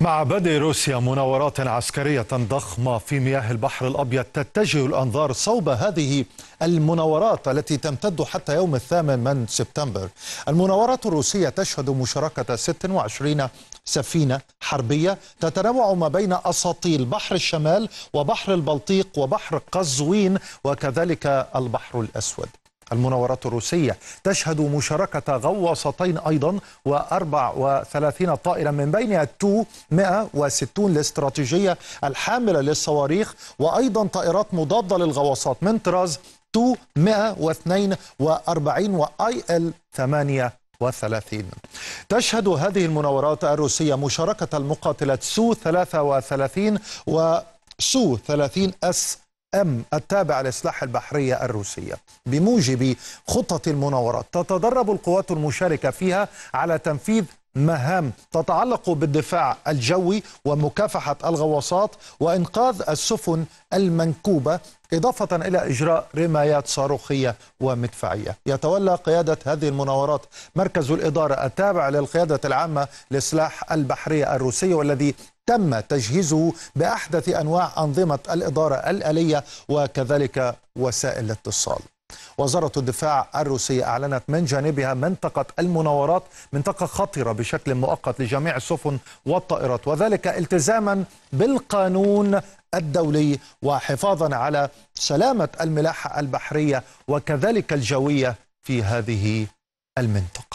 مع بدء روسيا مناورات عسكرية ضخمة في مياه البحر الأبيض تتجه الأنظار صوب هذه المناورات التي تمتد حتى يوم الثامن من سبتمبر المناورات الروسية تشهد مشاركة 26 سفينة حربية تتنوع ما بين أساطيل بحر الشمال وبحر البلطيق وبحر قزوين وكذلك البحر الأسود المناورات الروسية تشهد مشاركة غواصتين أيضا و34 طائرة من بينها تو 160 الاستراتيجية الحاملة للصواريخ وأيضا طائرات مضادة للغواصات من طراز تو 142 وآي ال 38 تشهد هذه المناورات الروسية مشاركة المقاتلة سو 33 وسو 30 اس أم التابع لسلاح البحرية الروسية بموجب خطة المناورات تتدرب القوات المشاركة فيها على تنفيذ مهام تتعلق بالدفاع الجوي ومكافحه الغواصات وانقاذ السفن المنكوبه اضافه الى اجراء رمايات صاروخيه ومدفعيه. يتولى قياده هذه المناورات مركز الاداره التابع للقياده العامه لسلاح البحريه الروسيه والذي تم تجهيزه باحدث انواع انظمه الاداره الاليه وكذلك وسائل الاتصال. وزارة الدفاع الروسية أعلنت من جانبها منطقة المناورات منطقة خطرة بشكل مؤقت لجميع السفن والطائرات وذلك التزاما بالقانون الدولي وحفاظا على سلامة الملاحة البحرية وكذلك الجوية في هذه المنطقة